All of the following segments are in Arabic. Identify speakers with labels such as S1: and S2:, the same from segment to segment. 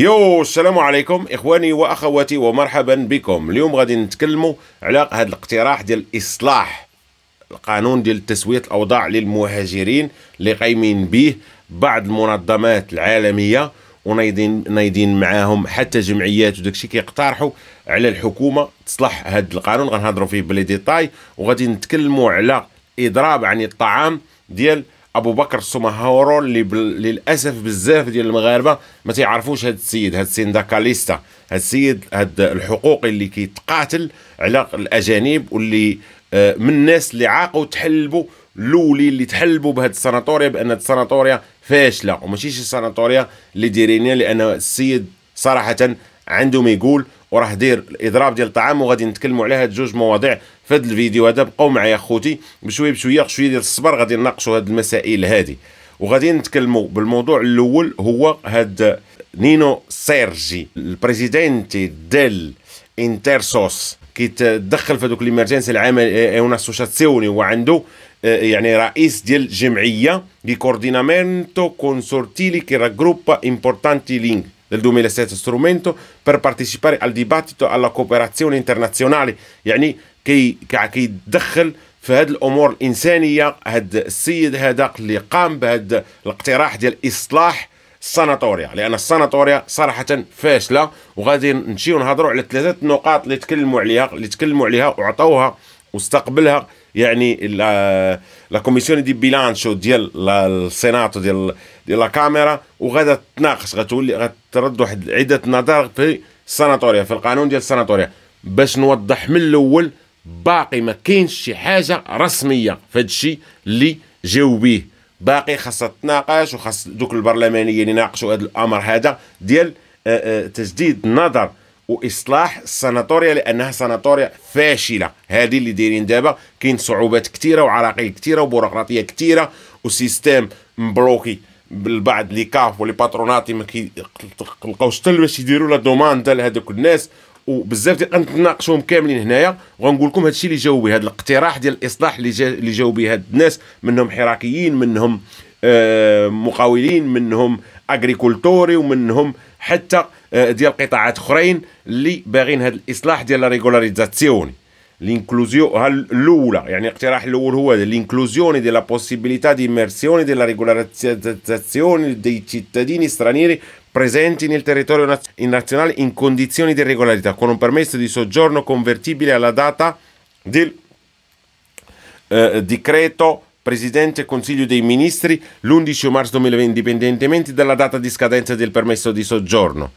S1: يو السلام عليكم اخواني واخواتي ومرحبا بكم اليوم غادي نتكلموا على هذا الاقتراح ديال اصلاح القانون ديال تسويه الاوضاع للمهاجرين اللي قايمين به بعض المنظمات العالميه ونايضين نايضين معاهم حتى جمعيات وداك كيقترحوا على الحكومه تصلح هذا القانون غنهضروا فيه بلي ديتاي وغادي نتكلموا على اضراب عن يعني الطعام ديال ابو بكر السمهورو اللي بل... للاسف بزاف ديال المغاربه ما تيعرفوش هذا السيد هذا السندكاليستا هذا السيد هذا الحقوقي اللي كيتقاتل على الاجانب واللي آه، من الناس اللي عاقوا تحلبوا لولي اللي تحلبوا بهاد السناتوريا بان السناتوريا فاشله وماشي شي سناتوريا اللي دايرينها لان السيد صراحه عنده ما يقول وراه داير الاضراب ديال الطعام وغادي نتكلموا على هاد جوج مواضيع في هذا الفيديو هذا بقاو معايا خوتي بشويه بشويه شويه ديال الصبر غادي نناقشوا هاد المسائل هذه وغادي نتكلموا بالموضوع الاول هو هاد نينو سيرجي البريزيدنتي ديل انترسوس كيتدخل في هذوك ليمرجنسي العام اون آه، اسوسياسيوني آه، وعنده آه، يعني رئيس ديال جمعيه دي كوردينامينتو كونسورتيلي كي raggruppa امبورتانتي لينك del 2007 strumento per partecipare al dibattito alla cooperazione internazionale يعني كي كيتدخل في هذه الامور الانسانيه هذا السيد هذا اللي قام بهذا الاقتراح ديال اصلاح السناتوريا لان السناتوريا صراحه فاشله وغادي نمشيو نهضروا على ثلاثه نقاط اللي تكلموا عليها اللي تكلموا عليها وعطوها واستقبلها يعني آه، لا كوميسيون دي بيلانشو ديال السينات ديال ديال الكاميرا وغادا تناقش غتولي غترد واحد عده نظر في السناتوريا في القانون ديال السناتوريا باش نوضح من الاول باقي ما كاينش شي حاجه رسميه في هذا الشيء اللي جاو به باقي خاصها تناقش وخاص دوك البرلمانيين يعني يناقشوا هذا الامر هذا ديال آه، آه، تجديد النظر واصلاح السناتوريا لانها سناتوريا فاشله هذه اللي دايرين دابا كاين صعوبات كثيره وعراقيل كثيره وبيروقراطيه كثيره وسيستيم مبلوكي بالبعض لي كاف ولي باتروناتي ما كيلقاوش حتى باش يديروا لا دوماند لهذوك الناس وبزاف ديال غنتناقشوهم كاملين هنايا وغنقول لكم هادشي اللي جاوب به هذا الاقتراح ديال الاصلاح اللي جا اللي جاوب به هاد الناس منهم حراكيين منهم آه مقاولين منهم اغريكولتوري ومنهم حتى آه ديال قطاعات اخرين اللي باغيين هاد الاصلاح ديال لا ريغولاريزاسيوني الاولى يعني الاقتراح الاول هو l'inclusione della possibilità di immersione della regolarizzazione dei cittadini stranieri presenti nel territorio nazionale in condizioni di regolarità con un permesso di soggiorno convertibile alla data del eh, decreto Presidente Consiglio dei Ministri l'11 marzo 2020 indipendentemente dalla data di scadenza del permesso di soggiorno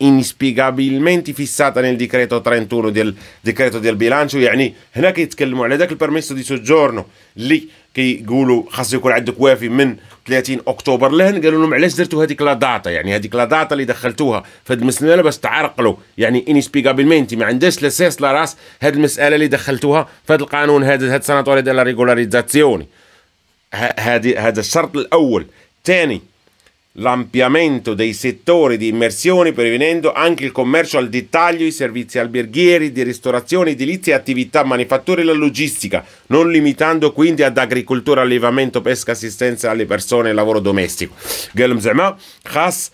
S1: inspiegabilmente fissata nel decreto 31 del decreto del bilancio يعني هنا كيتكلموا على داك البيرميسو دي سوجورنو اللي كيقولوا خاص يكون عندك وافي من 30 اكتوبر لهن قالوا لهم علاش درتوا هذيك لا داتا يعني هذيك لا داتا اللي دخلتوها في هذه المساله باش تعرقلوا يعني انسبيكابيلمنتي ما عندهاش لا سيس لا راس هذه المساله اللي دخلتوها في هذا القانون هذا هذا السناتوري ديال لا ريغولاريزاسيوني هذه هذا الشرط الاول ثاني l'ampliamento dei settori di immersione, prevenendo anche il commercio al dettaglio, i servizi alberghieri, di ristorazione, edilizia e attività manifatture e la logistica, non limitando quindi ad agricoltura, allevamento, pesca, assistenza alle persone e lavoro domestico. قال زعما خاص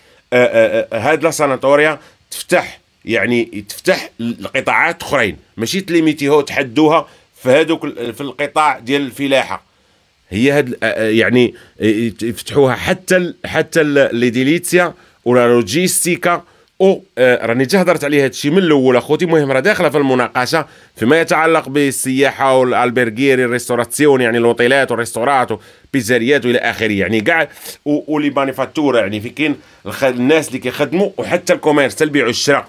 S1: هاد لا ساناتوريا تفتح يعني تفتح لقطاعات اخرين ماشي تليميتيها وتحدوها في هذوك في القطاع ديال الفلاحه هي هاد آه، آه، يعني آه، يفتحوها حتى الـ حتى ليديليتسيا ولا لوجيستيكا او راني جا هضرت عليه هادشي من الاول اخوتي المهم راه داخله في المناقشه فيما يتعلق بالسياحه والالبرغيري الريستوراسيون يعني الاوتيلات والريستورات والبيزاريات والى اخره يعني كاع ولي مانيفاتور يعني في كاين الناس اللي كيخدموا وحتى الكوميرس حتى البيع والشراء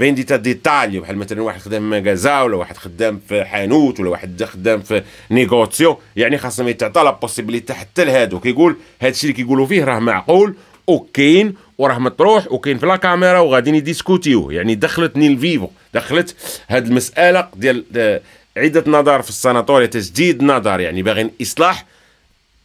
S1: باين دي تا ديتالي بحال مثلا واحد خدام في مكازا ولا واحد خدام في حانوت ولا واحد خدام في نيغوتسيو يعني خاصهم يتعطى لا بوسيبيليتي حتى لهادو كيقول هادشي اللي كيقولوا فيه راه معقول وكاين وراه مطروح وكاين في لا كاميرا وغاديين يديسكوتيوه يعني دخلت نيل فيفو دخلت هاد المساله ديال آه، عده نظر في السناتوريا تجديد نظر يعني باغي اصلاح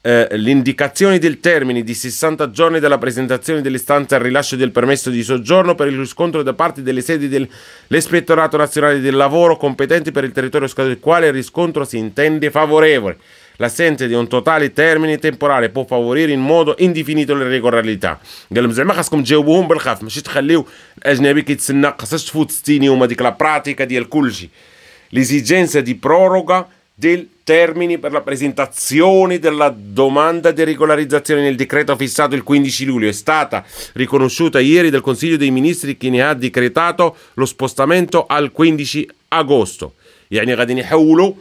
S1: eh, l'indicazione del termine di 60 giorni dalla presentazione dell'istanza al rilascio del permesso di soggiorno per il riscontro da parte delle sedi dell'Ispettorato Nazionale del Lavoro competenti per il territorio del quale riscontro si intende favorevole. L'assenza di un totale termine temporale può favorire in modo indefinito l'irregolarità. قال لهم زعما خاصكم تجاوبوهم بالخف ماشي تخليو الاجنبي كيتسنى قصاش تفوت 60 يوم هذيك لا براتيكا ديال كلشي. L'esigenza di proroga del termine per la presentazione della domanda di regolarizzazione nel decreto fissato il 15 luglio è stata riconosciuta ieri dal Consiglio dei Ministri che ne ha decretato lo spostamento al 15 agosto. يعني غادي نحولوا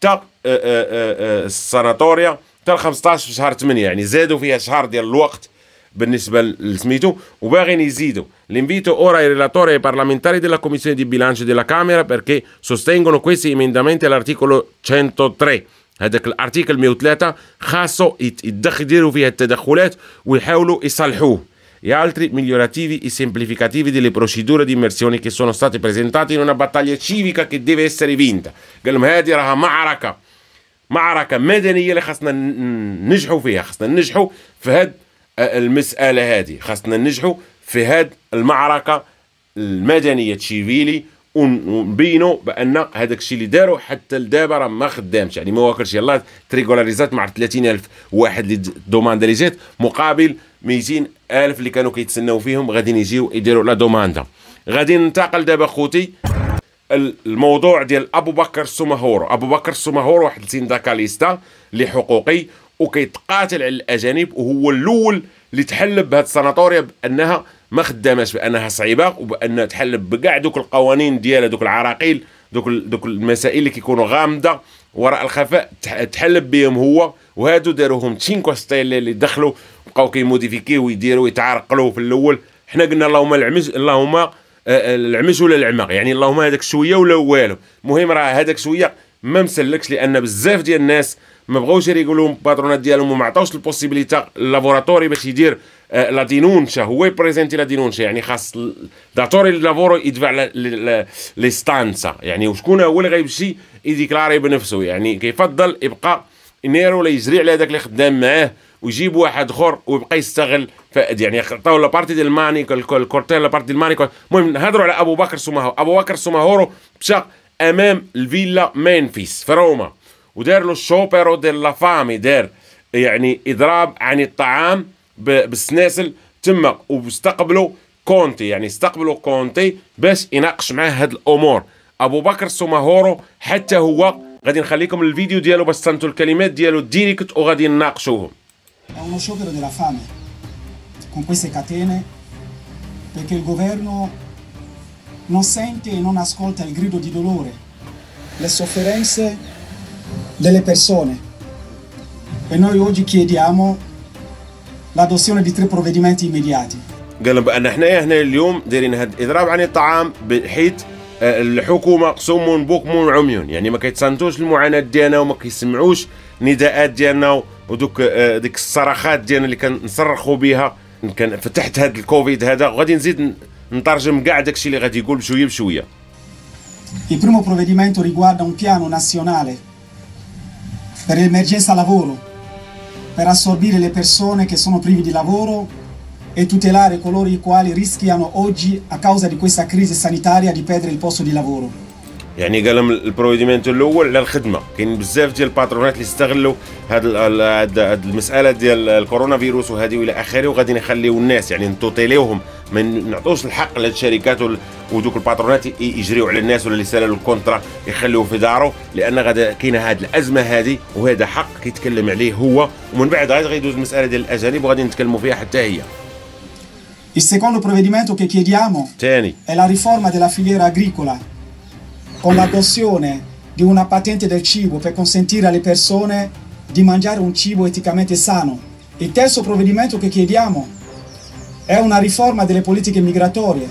S1: تا السناتوريا تا 15 شهر 8 يعني زادوا فيها شهر ديال الوقت بالنسبه لسميتو وباغيين يزيدوا l'invito ora ai relatori e ai parlamentari della Commissione di bilancio della Camera perché sostengono questi emendamenti all'articolo 103 L'articolo mi هذاك الارتيكل 103 خاصه يديروا et التدخلات ويحاولوا يصلحوه e altri migliorativi e semplificativi delle procedure di immersione che sono state presentate in una battaglia civica che deve essere vinta. قال لهم هذه راها معركة معركة مدنية اللي nishu ننجحوا فيها nishu ننجحوا في المساله هذه خاصنا ننجحوا في هذه المعركه المدنيه تشيفيلي ونبينوا بان هذاك الشيء اللي داروا حتى لدابا راه ما خدامش يعني ما واكلش يلاه تريغولاريزات مع 30000 واحد اللي دوماند اللي جات مقابل 200000 اللي كانوا كيتسناو فيهم غادي يجيو يديروا لا دوماندا غادي ننتقل دابا خوتي الموضوع ديال ابو بكر سوماهورو ابو بكر سوماهورو واحد السندكاليستا اللي حقوقي وكيتقاتل على الاجانب وهو الاول اللي تحلب بهذه السناتوريا بانها ما خداماش بانها صعيبه وبان تحلب بكاع دوك القوانين ديالها دوك العراقيل دوك دوك المسائل اللي كيكونوا غامضه وراء الخفاء تحلب بهم هو وهادو داروهم تشينكو ستايل اللي دخلوا بقاو كيموديفيكيو ويديروا ويتعرقلوا في الاول حنا قلنا اللهم العمج اللهم آه، آه، العمج ولا العمق يعني اللهم هذاك شويه ولا والو المهم راه هذاك شويه ما مسلكش لان بزاف ديال الناس ما بغاوش يقولوا الباترونات ديالهم وما عطاوش البوسيبيليتا اللافوراتوري باش يدير لا آه، دينونشا هو يبريزنتي لا دينونشا يعني خاص داتوري اللافورو يدفع لي ستانسا يعني وشكون هو اللي غيمشي يديكلاري بنفسه يعني كيفضل يبقى نيرو ولا يجري على هذاك اللي خدام معاه ويجيب واحد اخر ويبقى يستغل فقد يعني عطاو لابارتي ديال ماني الكورتيل لابارتي ديال ماني المهم نهضروا على ابو بكر سماهورو ابو بكر سماهورو مشى امام الفيلا مانفيس في روما ودار له الشوبيرو لا فامي دار يعني اضراب عن الطعام بالسناسل تما واستقبلوا كونتي يعني استقبلوا كونتي باش يناقش معاه هاد الامور ابو بكر سوماهورو حتى هو غادي نخليكم الفيديو ديالو باش تستنتوا الكلمات ديالو ديريكت وغادي نناقشوهم
S2: uno sciopero della fame con queste catene perché il governo non sente e non ascolta il grido di dolore, le sofferenze delle persone. E noi oggi chiediamo l'adozione di tre provvedimenti immediati.
S1: قالوا بان حنايا هنا اليوم دايرين هذا الاضراب عن الطعام بحيث آه، الحكومه قسم بكم عمي يعني ما كيتصنتوش المعاناه ديالنا وما كيسمعوش نداءات ديالنا ودوك آه، ديك الصرخات ديالنا اللي كنصرخوا بها كان فتحت هذا الكوفيد هذا وغادي نزيد نترجم كاع داكشي اللي غادي يقول بشويه بشويه
S2: Il primo provvedimento riguarda un piano nazionale per l'emergenza lavoro, per assorbire le persone che sono privi di lavoro e tutelare coloro i quali rischiano oggi, a causa di questa crisi sanitaria, di perdere il posto di lavoro.
S1: يعني قال البروفيديمنت الاول للخدمه كاين بزاف ديال الباترونات اللي استغلوا هاد هاد المساله ديال الكورونا فيروس وهذه والى اخره وغادي نخليو الناس يعني نتوتيليوهم ما نعطوش الحق للشركات ودوك الباترونات يجريو على الناس ولا اللي سالوا الكونترا يخليوه في داره لان غادا كاينه هذه الازمه هذه وهذا حق
S2: كيتكلم عليه هو ومن بعد
S1: غادي يدوز المساله ديال الاجانب وغادي نتكلموا فيها حتى هي
S2: Il secondo provvedimento che chiediamo Tieni. è la riforma della filiera agricola con l'adozione di una patente del cibo per consentire alle persone di mangiare un cibo eticamente sano. Il terzo provvedimento che chiediamo È una riforma delle politiche migratorie.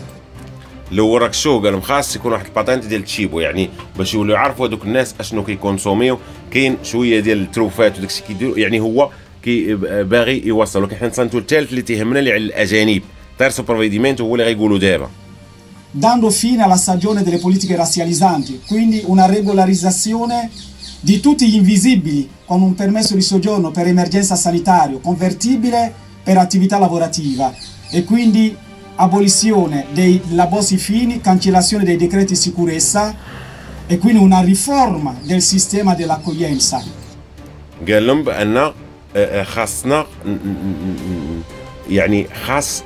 S1: اللي هو راك شو قالهم خاص يكون واحد الباتانت ديال التشيبو يعني باش يولوا يعرفوا هذوك الناس اشنو كيكونسوميو كاين شويه ديال التروفات وداك الشيء كيديروا يعني هو كي باغي يوصل ولكن حنا السنتو الثالث اللي تيهمنا اللي على الاجانب تاير سوبرفيديمنت هو اللي غيقولوا دابا
S2: dando fine alla stagione delle politiche razzializzanti, quindi una regolarizzazione di tutti gli invisibili con un permesso di soggiorno per emergenza sanitario convertibile per attività lavorativa, e quindi abolizione dei labosi fini, cancellazione dei decreti sicurezza e quindi una riforma del sistema dell'accoglienza.
S1: قال لهم بان خاصنا يعني خاص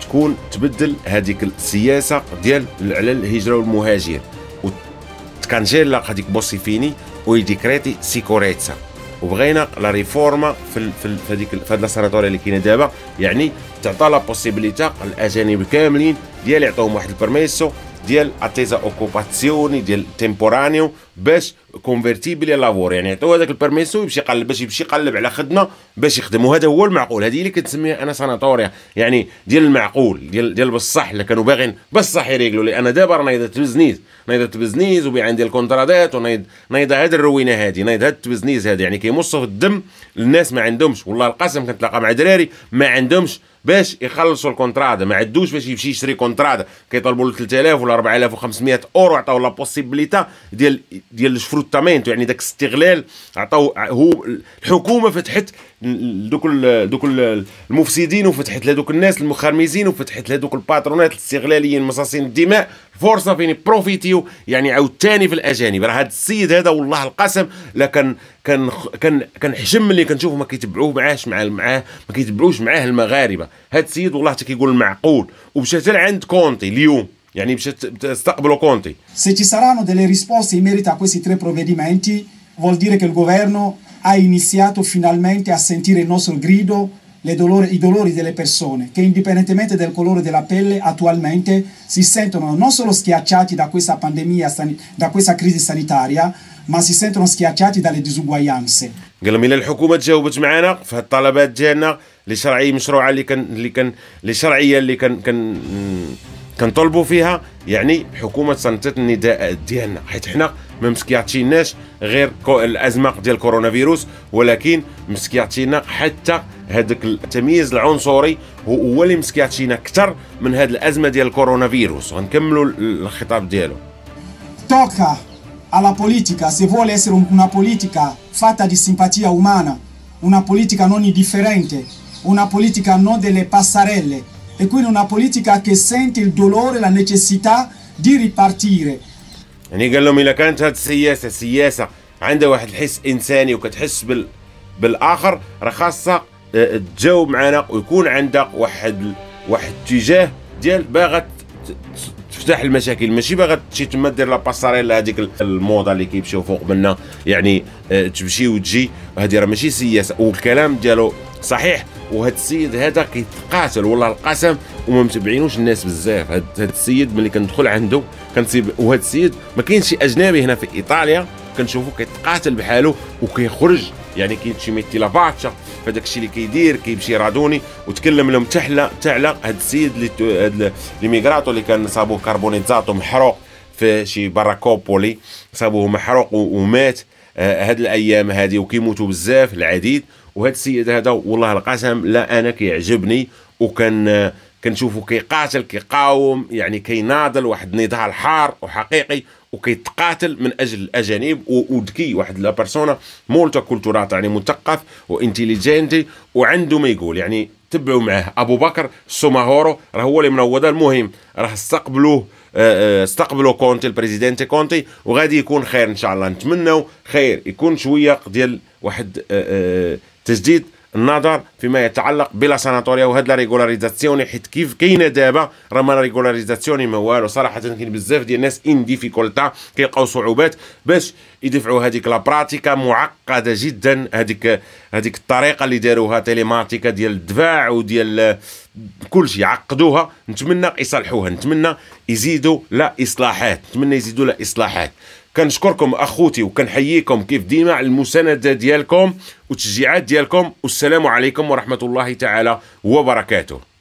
S1: تكون تبدل هذيك السياسه ديال على الهجره والمهاجر وتكنجيلا هذيك بوسيفيني ويديكريتي سيكوريتسا وبغينا لا ريفورما في في هذيك في هذه الساناتوريا اللي كاينه دابا يعني تعطى لا بوسيبيليتا الاجانب كاملين ديال يعطيهم واحد البرميسو ديال اتيزا اوكوباسيوني ديال تيمبورانيو باش كونفيرتيبل لافور يعني يعطيو هذاك البرميسو يمشي يقلب باش يمشي يقلب على خدمه باش يخدم وهذا هو المعقول هذه اللي كنسميها انا ساناتوريا يعني ديال المعقول ديال ديال بصح اللي كانوا باغيين بصح يريقلوا لي انا دابا راه نايضه البزنيز نايضه البزنيز وبيع عندي الكونترادات ونايض نايض هذه الروينه هذه نايض هاد التبزنيز هادي يعني كيمصوا في الدم الناس ما عندهمش والله القسم كنتلاقى مع دراري ما عندهمش باش يخلصوا الكونترادا ما عدوش باش يمشي يشري كونترادا كيطلبوا له 3000 ولا 4500 اورو عطاو لا بوسيبيليتا ديال ديال الشفروتامينتو يعني داك الاستغلال عطاو هو الحكومه فتحت دوك دوك المفسدين وفتحت لهذوك الناس المخرمزين وفتحت لهذوك الباترونات الاستغلاليين مصاصين الدماء فرصه فين بروفيتيو يعني عاوتاني في الاجانب راه هذا السيد هذا والله القسم لا كان كان كان حجم اللي كنشوفه ما كيتبعوه معاش مع معاه ما كيتبعوش معاه المغاربه هذا السيد والله حتى كيقول المعقول ومشى حتى عند كونتي اليوم يعني باش تستقبلوا كونتي
S2: Se ci saranno delle ريسبونس in merito سي تري tre provvedimenti, vuol dire che il governo ha iniziato finalmente a sentire il nostro grido, dolore, i dolori delle persone che indipendentemente dal colore della pelle attualmente si sentono non solo schiacciati da questa pandemia, da questa crisi sanitaria, ma si sentono schiacciati dalle disuguaglianze.
S1: قال لهم مشروعه اللي كان اللي كان لشرعيه اللي كان كان كنطلبوا فيها يعني حكومه صنتت النداء ديالنا حيت حنا ما مسكيعطيناش غير الازمه ديال كورونا فيروس ولكن مسكيعطينا حتى هذاك التمييز العنصري هو اللي مسكيعطينا اكثر من هذه الازمه ديال كورونا فيروس غنكملوا الخطاب ديالو
S2: toca alla politica se vuole essere una politica fatta di simpatia umana una politica non indifferente una politica non delle باساريلي e quindi una politica che sente il dolore, la necessità di ripartire.
S1: يعني قال لهم اذا كانت هذه السياسه سياسه عندها واحد الحس انساني وكتحس بال بالاخر راه خاصة تجاوب آه، معنا ويكون عندها واحد واحد اتجاه ديال باغا تفتح المشاكل ماشي باغا تمشي تما دير لا باساريلا هذيك الموضه اللي كيمشيو فوق منا يعني آه، تمشي وتجي هذه راه ماشي سياسه والكلام ديالو صحيح وهذا السيد هذا كيتقاتل والله القسم وما متبعينوش الناس بزاف هذا السيد ملي كندخل عنده كنصيب وهذا السيد ما كاينش شي اجنبي هنا في ايطاليا كنشوفو كيتقاتل بحالو وكيخرج يعني كاين شي ميتي لافاتشا فداك الشيء اللي كيدير كيمشي رادوني وتكلم لهم تحلى تعلى هذا السيد اللي ليميغراتو اللي كان صابوه كربونيزاتو محروق في شي باراكوبولي صابوه محروق ومات آه، هاد الايام هادي وكيموتوا بزاف العديد وهذا السيد هذا والله القسم لا انا كيعجبني وكان كنشوفو كيقاتل كيقاوم يعني كيناضل واحد النضال حار وحقيقي وكيتقاتل من اجل الاجانب وذكي واحد لا بيرسونا مولتا كولتورات يعني مثقف وانتيليجنتي وعنده ما يقول يعني تبعوا معاه ابو بكر سوماهورو راه هو اللي منوض المهم راه استقبلوه آه، آه، استقبلوا كونتي البريزيدنتي كونتي وغادي يكون خير ان شاء الله نتمنوا خير يكون شويه ديال واحد آه، تجديد النظر فيما يتعلق بلا ساناتوريا وهاد لا ريغولاريزاسيون حيت كيف كاينه دابا راه ما ريغولاريزاسيون ما والو صراحه كاين بزاف ديال الناس ان ديفيكولتا كيلقاو صعوبات باش يدفعوا هذيك لا براتيكا معقده جدا هذيك هذيك الطريقه اللي داروها تيليماتيكا ديال الدفاع وديال كلشي عقدوها نتمنى يصلحوها نتمنى يزيدوا لا اصلاحات نتمنى يزيدوا لا اصلاحات كنشكركم اخوتي وكنحييكم كيف ديما على المسانده ديالكم والتشجيعات ديالكم والسلام عليكم ورحمه الله تعالى وبركاته